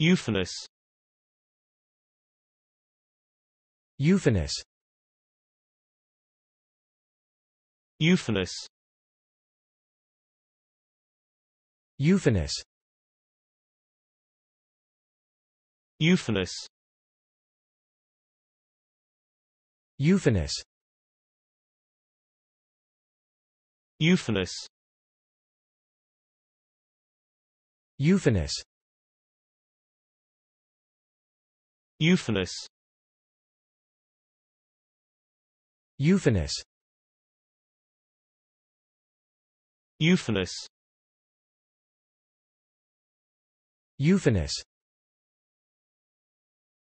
Euphonous Euphonous Euphonous Euphonous Euphonous Euphanus Euphanus Euphanus Euphanus Euphanus Euphanus